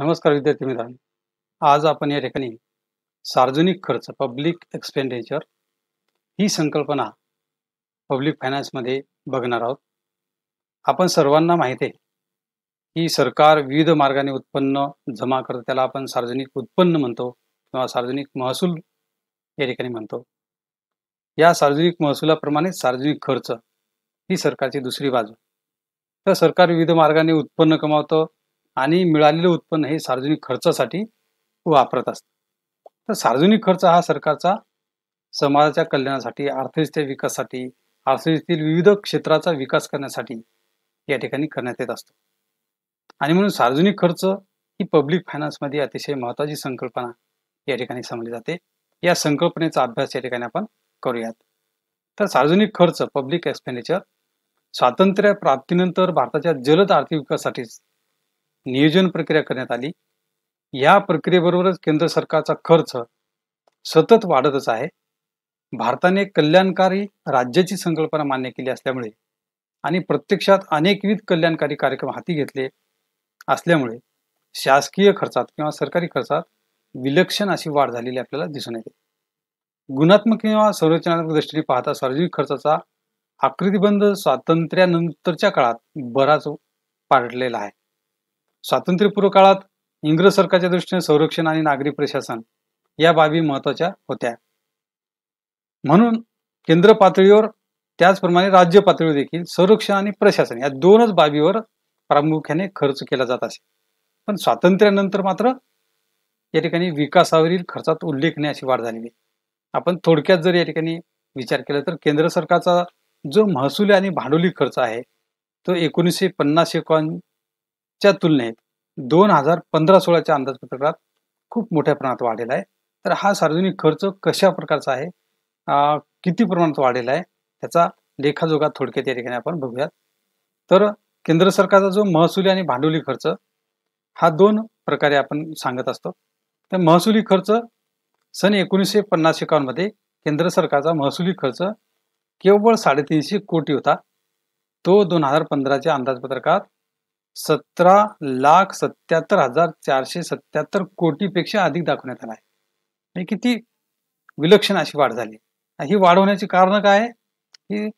नमस्कार विद्यार्थी मित्रांनो आज आपण या ठिकाणी सार्वजनिक खर्च पब्लिक एक्सपेंडिचर ही संकल्पना पब्लिक फायनान्समध्ये बघणार आहोत आपण सर्वांना माहिती आहे की सरकार विविध मार्गाने उत्पन्न जमा करतं त्याला आपण सार्वजनिक उत्पन्न म्हणतो किंवा सार्वजनिक महसूल या ठिकाणी म्हणतो या सार्वजनिक महसुलाप्रमाणे सार्वजनिक खर्च ही सरकारची दुसरी बाजू तर सरकार विविध मार्गाने उत्पन्न कमावतं आणि मिळालेलं उत्पन्न हे सार्वजनिक खर्चासाठी वापरत असतात तर सार्वजनिक खर्च हा सरकारचा समाजाच्या कल्याणासाठी अर्थव्यवस्थेच्या विकासासाठी अर्थव्यवस्थेतील विविध क्षेत्राचा विकास करण्यासाठी या ठिकाणी करण्यात येत असतो आणि म्हणून सार्वजनिक खर्च ही पब्लिक फायनान्समध्ये अतिशय महत्वाची संकल्पना या ठिकाणी समजली जाते या संकल्पनेचा अभ्यास या ठिकाणी आपण करूयात तर सार्वजनिक खर्च पब्लिक एक्सपेंडिचर स्वातंत्र्य प्राप्तीनंतर भारताच्या जलद आर्थिक विकासासाठी नियोजन प्रक्रिया करण्यात आली या प्रक्रियेबरोबरच केंद्र सरकारचा खर्च सतत वाढतच आहे भारताने कल्याणकारी राज्याची संकल्पना मान्य केली असल्यामुळे आणि प्रत्यक्षात अनेकविध कल्याणकारी कार्यक्रम हाती घेतले असल्यामुळे शासकीय खर्चात किंवा सरकारी खर्चात विलक्षण अशी वाढ झालेली आपल्याला दिसून येते गुणात्मक किंवा संरचनात्मक दृष्टीने पाहता सार्वजनिक खर्चाचा आकृतीबंध स्वातंत्र्यानंतरच्या काळात बराच पाडलेला आहे स्वातंत्र्यपूर्व काळात इंग्रज सरकारच्या दृष्टीने संरक्षण आणि नागरी प्रशासन या बाबी महत्वाच्या होत्या म्हणून केंद्र पातळीवर त्याचप्रमाणे राज्य पातळीवर देखील संरक्षण आणि प्रशासन या दोनच बाबीवर प्रामुख्याने खर्च केला जात असे पण स्वातंत्र्यानंतर मात्र या ठिकाणी विकासावरील खर्चात नाही अशी वाढ झालेली आपण थोडक्यात जर या ठिकाणी विचार केला तर केंद्र सरकारचा जो महसुली आणि भांडवली खर्च आहे तो एकोणीसशे पन्नास एकोण च्या तुलनेत दोन हजार पंधरा सोळाच्या अंदाजपत्रकात खूप मोठ्या प्रमाणात वाढलेला आहे तर हा सार्वजनिक खर्च कशा प्रकारचा आहे किती प्रमाणात वाढलेला आहे त्याचा लेखाजोगा थोडक्यात या ठिकाणी आपण बघूयात तर केंद्र सरकारचा जो महसुली आणि भांडवली खर्च हा दोन प्रकारे आपण सांगत असतो तर महसुली खर्च सन एकोणीसशे पन्नास एकावन्नमध्ये केंद्र सरकारचा महसुली खर्च केवळ साडेतीनशे कोटी होता तो दोन हजार पंधराच्या अंदाजपत्रकात सतरा लाख सत्याहत्तर हजार चारशे सत्याहत्तर कोटीपेक्षा अधिक दाखवण्यात आला आहे किती विलक्षण अशी वाढ झाली ही होण्याची कारण काय आहे की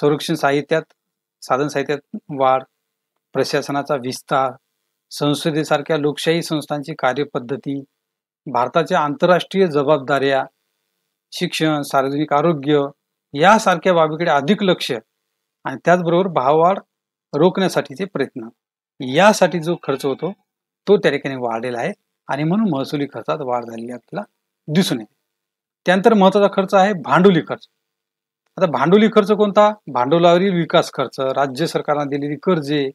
संरक्षण साहित्यात साधन साहित्यात वाढ प्रशासनाचा विस्तार संसदेसारख्या लोकशाही संस्थांची कार्यपद्धती भारताच्या आंतरराष्ट्रीय जबाबदाऱ्या शिक्षण सार्वजनिक आरोग्य यासारख्या बाबीकडे अधिक लक्ष आणि त्याचबरोबर भाववाढ रोखण्यासाठीचे प्रयत्न यासाठी जो खर्च होतो तो त्या ठिकाणी वाढलेला आहे आणि म्हणून महसुली खर्चात वाढ झालेली आपल्याला दिसून येते त्यानंतर महत्वाचा खर्च आहे भांडवली खर्च आता भांडवली खर्च कोणता भांडवलावरील विकास खर्च राज्य सरकारनं दिलेली कर्जे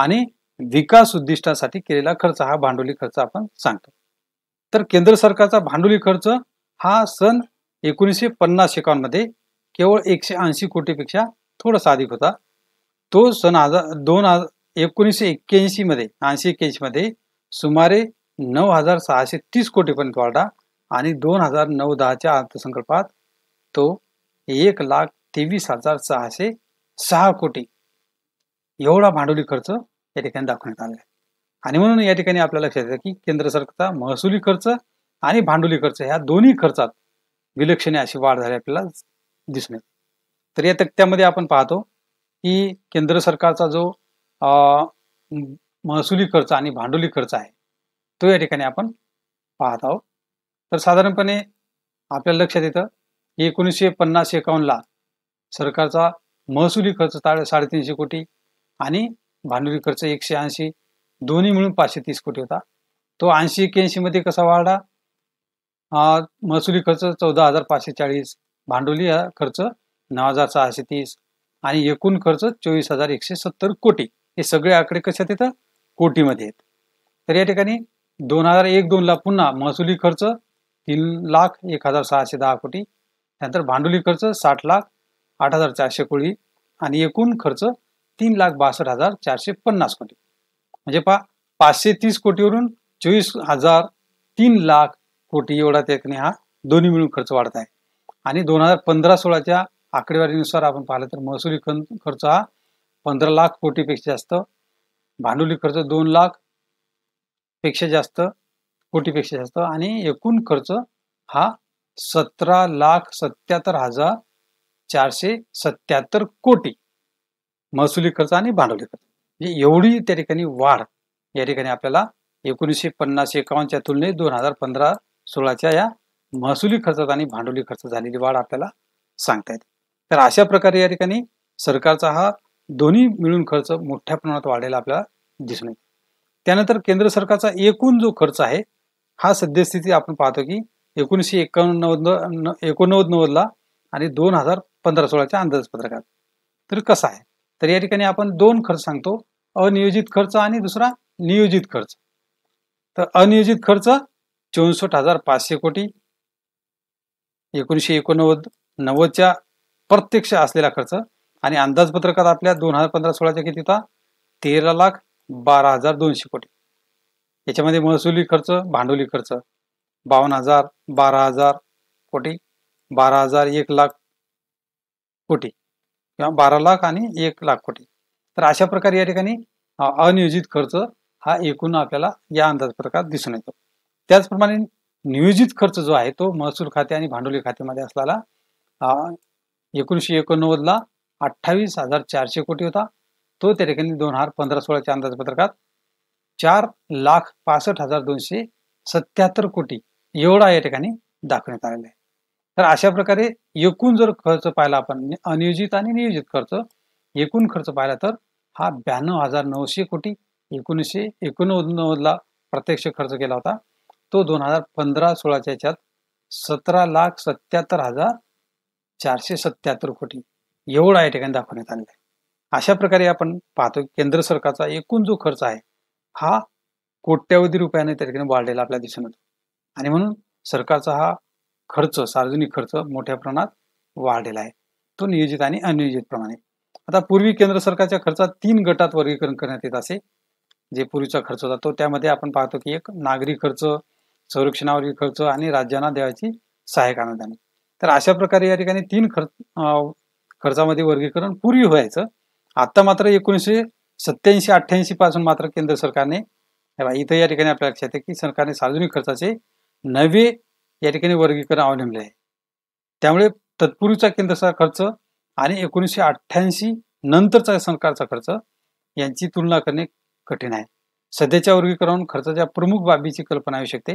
आणि विकास उद्दिष्टासाठी केलेला खर्च हा भांडवली खर्च आपण सांगतो तर केंद्र सरकारचा भांडवली खर्च हा सन एकोणीसशे पन्नास एकावन्न मध्ये केवळ एकशे ऐंशी कोटीपेक्षा थोडासा अधिक होता तो सन हजार दोन हजार एकोणीसशे मध्ये ऐंशी मध्ये सुमारे नऊ हजार सहाशे तीस कोटीपर्यंत वाढला आणि दोन हजार नऊ दहाच्या अर्थसंकल्पात तो एक लाख तेवीस हजार सहाशे सहा कोटी एवढा भांडवली खर्च या ठिकाणी दाखवण्यात आला आणि म्हणून या ठिकाणी आपल्याला लक्षात येतं की केंद्र सरकारचा महसुली खर्च आणि भांडवली खर्च ह्या दोन्ही खर्चात विलक्षणे अशी वाढ झाली आपल्याला दिसून येत तर या तक्त्यामध्ये आपण पाहतो की केंद्र सरकारचा जो महसुली खर्च आणि भांडवली खर्च आहे तो या ठिकाणी आपण पाहत आहोत तर साधारणपणे आपल्याला लक्षात येतं की एकोणीसशे पन्नास एकावन्नला सरकारचा महसुली खर्च साडेतीनशे कोटी आणि भांडवली खर्च एकशे ऐंशी दोन्ही मिळून पाचशे तीस कोटी होता तो ऐंशी एक्क्याऐंशीमध्ये कसा वाढला महसुली खर्च चौदा हजार पाचशे चाळीस भांडवली खर्च नऊ हजार सहाशे तीस आणि एकूण खर्च चोवीस हजार एकशे सत्तर कोटी हे सगळे आकडे कशात येतात कोटीमध्ये आहेत तर या ठिकाणी दोन हजार एक दोन दोनला पुन्हा महसुली खर्च तीन लाख एक हजार सहाशे दहा कोटी त्यानंतर भांडुली खर्च साठ लाख आठ हजार चारशे कोटी आणि एकूण खर्च तीन लाख बासष्ट हजार चारशे पन्नास कोटी म्हणजे पा पाचशे तीस कोटीवरून चोवीस हजार तीन लाख कोटी एवढा त्याने हा दोन्ही मिळून खर्च वाढत आहे आणि दोन हजार पंधरा सोळाच्या आकडेवारीनुसार आपण पाहिलं तर महसुली खर्च हा पंधरा लाख कोटीपेक्षा जास्त भांडवली खर्च दोन लाख पेक्षा जास्त कोटीपेक्षा जास्त आणि एकूण खर्च हा सतरा लाख सत्याहत्तर हजार चारशे सत्याहत्तर कोटी महसुली खर्च आणि भांडवली खर्च म्हणजे एवढी त्या ठिकाणी वाढ या ठिकाणी आपल्याला एकोणीसशे पन्नास एकावन्नच्या तुलनेत दोन हजार पंधरा सोळाच्या या महसुली खर्चात आणि भांडवली खर्च झालेली वाढ आपल्याला सांगता येते तर अशा प्रकारे या ठिकाणी सरकारचा हा दोन्ही मिळून खर्च मोठ्या प्रमाणात वाढलेला आपल्याला दिसून त्यानंतर केंद्र सरकारचा एकूण जो खर्च आहे हा सद्यस्थिती आपण पाहतो की एकोणीसशे एकोणनव्वद एकोणनव्वद नव्वदला आणि दोन हजार पंधरा सोळाच्या अंदाजपत्रकात तर कसा आहे तर या ठिकाणी आपण दोन खर्च सांगतो अनियोजित खर्च आणि दुसरा नियोजित खर्च तर अनियोजित खर्च चौसष्ट हजार पाचशे कोटी एकोणीसशे एकोणनव्वद नव्वदच्या प्रत्यक्ष असलेला खर्च आणि अंदाजपत्रकात आपल्या दोन हजार पंधरा सोळाच्या किती होता तेरा लाख बारा हजार दोनशे कोटी याच्यामध्ये महसुली खर्च भांडवली खर्च बावन्न हजार बारा हजार कोटी बारा हजार एक लाख कोटी किंवा बारा लाख आणि एक लाख कोटी तर अशा प्रकारे या ठिकाणी अनियोजित खर्च हा एकूण आपल्याला या अंदाजपत्रकात दिसून येतो त्याचप्रमाणे नियोजित खर्च जो आहे तो महसूल खाते आणि भांडवली खात्यामध्ये असलेला एकोणीसशे एकोणनव्वदला अठ्ठावीस हजार चारशे कोटी होता तो त्या ठिकाणी दोन हजार पंधरा सोळाच्या अंदाजपत्रकात चार लाख पासष्ट हजार दोनशे सत्याहत्तर कोटी एवढा या ठिकाणी दाखवण्यात आलेला आहे तर अशा प्रकारे एकूण जर खर्च पाहिला आपण अनियोजित आणि नियोजित खर्च एकूण खर्च पाहिला तर हा ब्याण्णव हजार नऊशे कोटी एकोणीसशे एकोणनव्वदला प्रत्यक्ष खर्च केला होता तो दोन हजार पंधरा सोळाच्या याच्यात सतरा लाख सत्याहत्तर हजार चारशे सत्याहत्तर कोटी एवढा या ठिकाणी दाखवण्यात आलेला आहे अशा प्रकारे आपण पाहतो केंद्र सरकारचा एकूण जो खर्च आहे हा कोट्यावधी रुपयाने त्या ठिकाणी वाढलेला आपल्याला दिसून येतो आणि म्हणून सरकारचा हा खर्च सार्वजनिक खर्च मोठ्या प्रमाणात वाढलेला आहे तो नियोजित आणि अनियोजित प्रमाणे आता पूर्वी केंद्र सरकारच्या खर्चात तीन गटात वर्गीकरण करण्यात येत असे जे पूर्वीचा खर्च होता तो त्यामध्ये आपण पाहतो की एक नागरी खर्च संरक्षणावरील खर्च आणि राज्यांना द्यायची सहाय्यक अनुदान तर अशा प्रकारे या ठिकाणी तीन खर्च खर्चामध्ये वर्गीकरण पूर्वी व्हायचं आता मात्र एकोणीसशे सत्याऐंशी अठ्ठ्याऐंशी पासून मात्र केंद्र सरकारने इथं या ठिकाणी आपल्या लक्षात आहे की सरकारने सार्वजनिक खर्चाचे नवे या ठिकाणी वर्गीकरण अवलंबले आहे त्यामुळे तत्पूर्वीचा केंद्र खर्च आणि एकोणीसशे अठ्ठ्याऐंशी नंतरचा सरकारचा खर्च यांची तुलना करणे कठीण आहे सध्याच्या वर्गीकरण खर्चाच्या प्रमुख बाबीची कल्पना येऊ शकते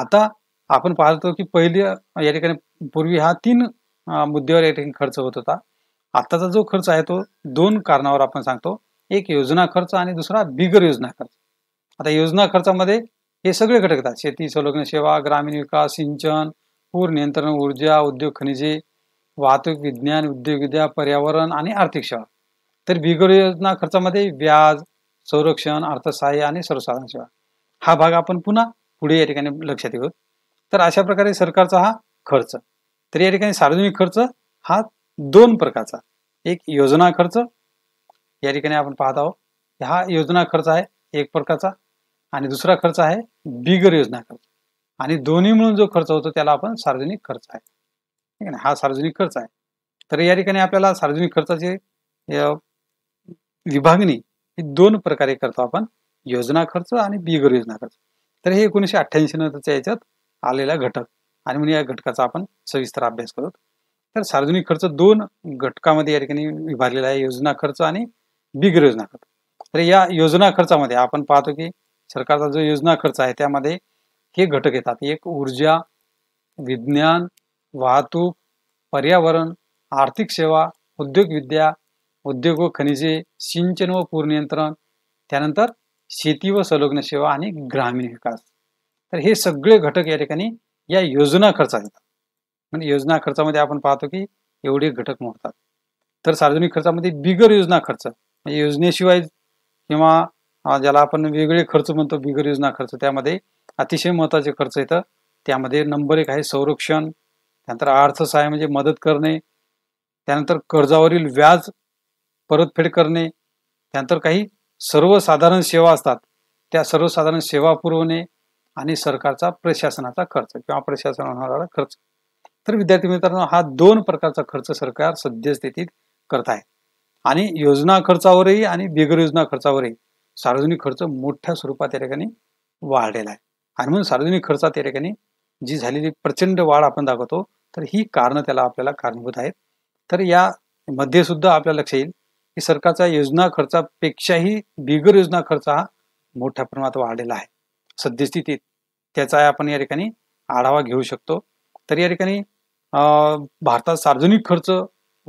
आता आपण पाहतो की पहिले या ठिकाणी पूर्वी हा तीन मुद्द्यावर या ठिकाणी खर्च होत होता आत्ताचा जो खर्च आहे तो दोन कारणावर आपण सांगतो एक योजना खर्च आणि दुसरा बिगर योजना खर्च आता योजना खर्चामध्ये हे सगळे घटक येतात शेती संलग्न सेवा ग्रामीण विकास सिंचन पूर नियंत्रण ऊर्जा उद्योग खनिजे वाहतूक विज्ञान उद्योगविद्या पर्यावरण आणि आर्थिक सेवा तर बिगर योजना खर्चामध्ये व्याज संरक्षण अर्थसहाय्य आणि सर्वसाधारण सेवा हा भाग आपण पुन्हा पुढे या ठिकाणी लक्षात येऊ तर अशा प्रकारे सरकारचा हा खर्च तर या ठिकाणी सार्वजनिक खर्च हा दोन प्रकारचा एक योजना खर्च या ठिकाणी आपण पाहत आहोत हा योजना खर्च आहे एक प्रकारचा आणि दुसरा खर्च आहे बिगर योजना खर्च आणि दोन्ही म्हणून जो खर्च होतो त्याला आपण सार्वजनिक खर्च आहे ठीक आहे ना हा सार्वजनिक खर्च आहे तर या ठिकाणी आपल्याला सार्वजनिक खर्चाची विभागणी ही दोन प्रकारे करतो आपण योजना खर्च आणि बिगर योजना खर्च तर हे एकोणीसशे अठ्ठ्याऐंशी नंतरच्या याच्यात आलेला घटक आणि म्हणून या घटकाचा आपण सविस्तर अभ्यास करतो तर सार्वजनिक खर्च दोन घटकामध्ये या ठिकाणी विभागलेला आहे योजना खर्च आणि बिगर योजना खर्च तर या योजना खर्चामध्ये आपण पाहतो की सरकारचा जो योजना खर्च आहे त्यामध्ये हे घटक येतात एक ऊर्जा विज्ञान वाहतूक पर्यावरण आर्थिक सेवा उद्योग विद्या उद्योग व खनिजे सिंचन व पूरनियंत्रण त्यानंतर शेती व संलग्न सेवा आणि ग्रामीण विकास तर हे सगळे घटक या ठिकाणी या योजना खर्च येतात म्हणजे योजना खर्चामध्ये आपण पाहतो की एवढे घटक मोडतात तर सार्वजनिक खर्चामध्ये बिगर योजना खर्च म्हणजे योजनेशिवाय किंवा ज्याला आपण वेगळे खर्च म्हणतो बिगर योजना खर्च त्यामध्ये अतिशय महत्वाचे खर्च येतं त्यामध्ये नंबर एक आहे संरक्षण त्यानंतर अर्थसहाय्य म्हणजे मदत करणे त्यानंतर कर्जावरील व्याज परतफेड करणे त्यानंतर काही सर्वसाधारण सेवा असतात त्या सर्वसाधारण सेवा पुरवणे आणि सरकारचा प्रशासनाचा खर्च किंवा प्रशासन होणारा खर्च तर विद्यार्थी मित्रांनो हा दोन प्रकारचा खर्च सरकार सद्यस्थितीत करत आहे आणि योजना खर्चावरही आणि बिगर योजना खर्चावरही सार्वजनिक खर्च मोठ्या स्वरूपात त्या ठिकाणी वाढलेला आहे आणि म्हणून सार्वजनिक खर्चात त्या ठिकाणी जी झालेली प्रचंड वाढ आपण दाखवतो तर ही कारण त्याला आपल्याला कारणीभूत आहेत तर या मध्ये सुद्धा आपल्या लक्ष येईल की सरकारचा योजना खर्चापेक्षाही बिगर योजना खर्च हा मोठ्या प्रमाणात वाढलेला आहे सद्यस्थितीत त्याचा आपण या ठिकाणी आढावा घेऊ शकतो तर या ठिकाणी भारतात सार्वजनिक खर्च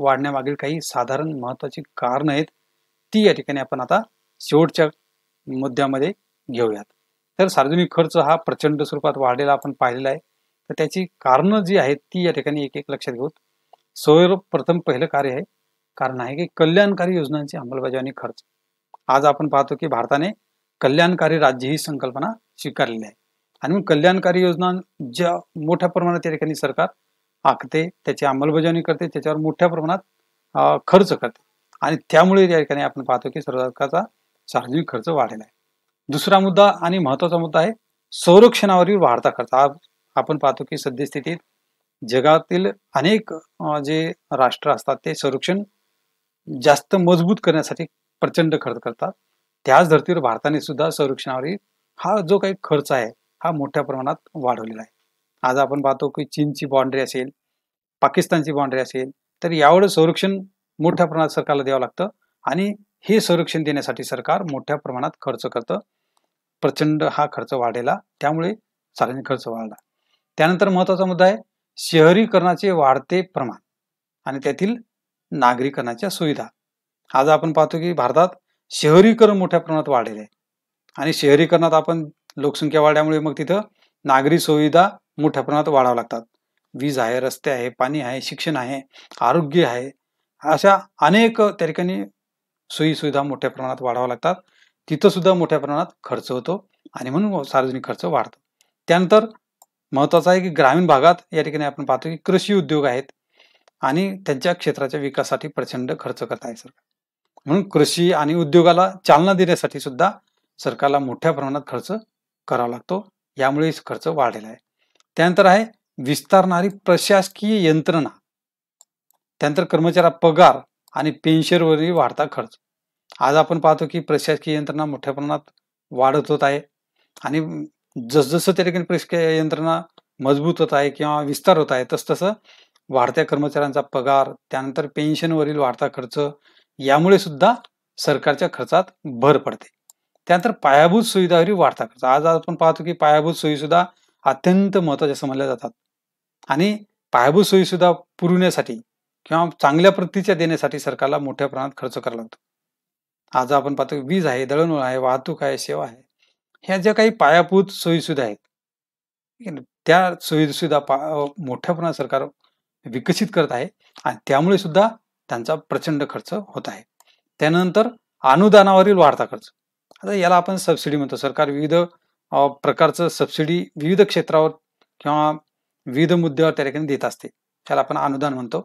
वाढण्यामागील काही साधारण महत्वाची कारण आहेत ती या ठिकाणी आपण आता शेवटच्या मुद्द्यामध्ये घेऊयात तर सार्वजनिक खर्च हा प्रचंड स्वरूपात वाढलेला आपण पाहिलेला आहे तर त्याची कारणं जी आहेत ती या ठिकाणी एक एक लक्षात घेऊत सर्वप्रथम पहिलं कार्य आहे कारण आहे की कल्याणकारी योजनांची अंमलबजावणी खर्च आज आपण पाहतो की भारताने कल्याणकारी राज्य ही संकल्पना स्वीकारलेले आहे आणि कल्याणकारी योजना ज्या मोठ्या प्रमाणात या ठिकाणी सरकार आखते त्याची अंमलबजावणी करते त्याच्यावर मोठ्या प्रमाणात खर्च करते आणि त्यामुळे या ठिकाणी आपण पाहतो की सरकारचा सार्वजनिक खर्च वाढलेला आहे दुसरा मुद्दा आणि महत्वाचा मुद्दा आहे संरक्षणावरील वाढता खर्च आपण पाहतो की सद्यस्थितीत जगातील अनेक जे राष्ट्र असतात ते संरक्षण जास्त मजबूत करण्यासाठी प्रचंड खर्च करतात त्याच धर्तीवर भारताने सुद्धा संरक्षणावरील हा जो काही खर्च आहे हा मोठ्या प्रमाणात वाढवलेला आहे आज आपण पाहतो की चीनची बाँड्री असेल पाकिस्तानची बाँड्री असेल तर यावर संरक्षण मोठ्या प्रमाणात सरकारला द्यावं लागतं आणि हे संरक्षण देण्यासाठी सरकार मोठ्या प्रमाणात खर्च करतं प्रचंड हा खर्च वाढेला त्यामुळे सार्वजनिक खर्च वाढला त्यानंतर महत्त्वाचा मुद्दा आहे शहरीकरणाचे वाढते प्रमाण आणि त्यातील नागरीकरणाच्या सुविधा आज आपण पाहतो की भारतात शहरीकरण मोठ्या प्रमाणात वाढलेले आहे आणि शहरीकरणात आपण लोकसंख्या वाढल्यामुळे मग तिथं नागरी सुविधा मोठ्या प्रमाणात वाढाव्या लागतात वीज आहे रस्ते आहे पाणी आहे शिक्षण आहे आरोग्य आहे अशा अनेक त्या ठिकाणी सोयी सुविधा मोठ्या प्रमाणात वाढाव्या लागतात तिथं सुद्धा मोठ्या प्रमाणात खर्च होतो आणि म्हणून सार्वजनिक खर्च वाढतो त्यानंतर महत्वाचं आहे की ग्रामीण भागात या ठिकाणी आपण पाहतो की कृषी उद्योग आहेत आणि त्यांच्या क्षेत्राच्या विकासासाठी प्रचंड खर्च करत आहे सरकार म्हणून कृषी आणि उद्योगाला चालना देण्यासाठी सुद्धा सरकारला मोठ्या प्रमाणात खर्च करावा लागतो यामुळे खर्च वाढलेला आहे त्यानंतर आहे विस्तारणारी प्रशासकीय यंत्रणा त्यानंतर कर्मचाऱ्या पगार आणि पेन्शनवरही वाढता खर्च आज आपण पाहतो की प्रशासकीय यंत्रणा मोठ्या प्रमाणात वाढत होत आहे आणि जसजसं त्या ठिकाणी प्रशासकीय यंत्रणा मजबूत होत आहे किंवा विस्तार होत आहे तस तसं वाढत्या कर्मचाऱ्यांचा पगार त्यानंतर पेन्शनवरील वाढता खर्च यामुळे सुद्धा सरकारच्या खर्चात भर पडते त्यानंतर पायाभूत सुविधावरी वाढता खर्च म्हणजे आज आपण पाहतो की पायाभूत सोयीसुद्धा अत्यंत महत्त्वाच्या समजल्या जातात आणि पायाभूत सोयीसुद्धा पुरवण्यासाठी किंवा चांगल्या प्रतीच्या देण्यासाठी सरकारला मोठ्या प्रमाणात खर्च करावा लागतो आज आपण पाहतो की वीज आहे दळणवळ आहे वाहतूक आहे सेवा आहे ह्या ज्या काही पायाभूत सोयीसुद्धा आहेत त्या सोयीसुद्धा पा मोठ्या प्रमाणात सरकार विकसित करत आहे आणि त्यामुळे सुद्धा त्यांचा प्रचंड खर्च होत आहे त्यानंतर अनुदानावरील वाढता खर्च आता याला आपण सबसिडी म्हणतो सरकार विविध प्रकारचं सबसिडी विविध क्षेत्रावर किंवा विविध मुद्द्यावर त्या ठिकाणी देत असते त्याला आपण अनुदान म्हणतो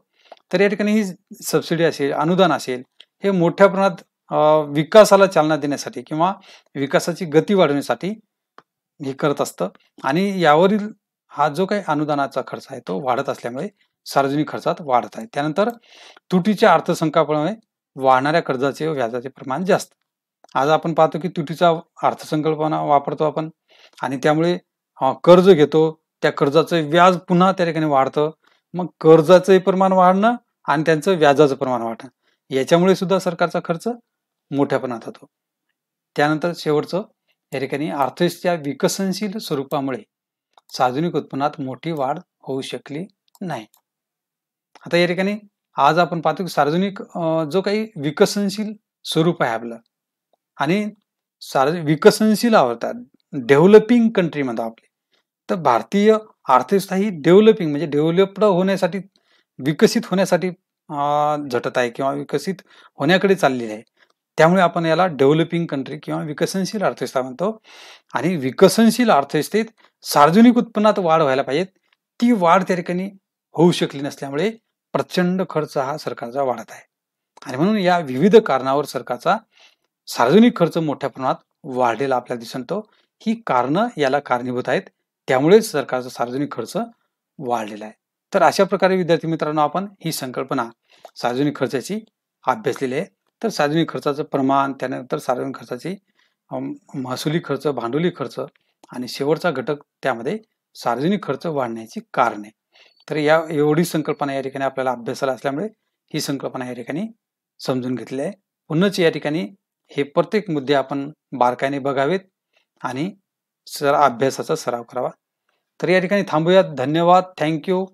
तर या ठिकाणी ही सबसिडी असेल अनुदान असेल हे मोठ्या प्रमाणात विकासाला चालना देण्यासाठी किंवा विकासाची गती वाढवण्यासाठी हे करत असतं आणि यावरील हा जो काही अनुदानाचा खर्च आहे तो वाढत असल्यामुळे सार्वजनिक खर्चात वाढत आहे त्यानंतर तुटीच्या अर्थसंकल्पामुळे वाढणाऱ्या कर्जाचे व्याजाचे प्रमाण जास्त आज आपण पाहतो की तुटीचा अर्थसंकल्पना वापरतो आपण आणि त्यामुळे कर्ज घेतो त्या कर्जाचं व्याज पुन्हा त्या ठिकाणी वाढतं मग कर्जाचं प्रमाण वाढणं आणि त्यांचं व्याजाचं प्रमाण वाढणं याच्यामुळे सुद्धा सरकारचा खर्च मोठ्या प्रमाणात होतो त्यानंतर शेवटचं या ठिकाणी अर्थव्यवस्थेच्या विकसनशील स्वरूपामुळे सार्वजनिक उत्पन्नात मोठी वाढ होऊ शकली नाही आता या ठिकाणी आज आपण पाहतो की सार्वजनिक जो काही विकसनशील स्वरूप आहे आपलं आणि सार्व विकसनशील आवडतात डेव्हलपिंग कंट्री म्हणतो आपली तर भारतीय अर्थव्यवस्था ही डेव्हलपिंग म्हणजे डेव्हलप्ड होण्यासाठी विकसित होण्यासाठी झटत आहे किंवा विकसित होण्याकडे चाललेली आहे त्यामुळे आपण याला डेव्हलपिंग कंट्री किंवा विकसनशील अर्थव्यवस्था म्हणतो आणि विकसनशील अर्थव्यवस्थेत सार्वजनिक उत्पन्नात वाढ व्हायला पाहिजेत ती वाढ त्या ठिकाणी होऊ शकली नसल्यामुळे प्रचंड खर्च हा सरकारचा वाढत आहे आणि म्हणून या विविध कारणावर सरकारचा सार्वजनिक खर्च मोठ्या प्रमाणात वाढलेला आपल्याला दिसून येतो ही कारणं याला कारणीभूत आहेत त्यामुळेच सरकारचा सार्वजनिक खर्च वाढलेला आहे तर अशा प्रकारे विद्यार्थी मित्रांनो आपण ही संकल्पना सार्वजनिक खर्चाची अभ्यासलेली आहे तर सार्वजनिक खर्चाचं प्रमाण त्यानंतर सार्वजनिक खर्चाची महसुली खर्च भांडवली खर्च आणि शेवटचा घटक त्यामध्ये सार्वजनिक खर्च वाढण्याची कारणे तर या एवढी संकल्पना या ठिकाणी आपल्याला अभ्यासाला असल्यामुळे ही संकल्पना या ठिकाणी समजून घेतली आहे पुन्हाच या ठिकाणी हे प्रत्येक मुद्दे आपण बारकाईने बघावेत आणि सर अभ्यासाचा सराव करावा तर या ठिकाणी थांबूयात धन्यवाद थँक्यू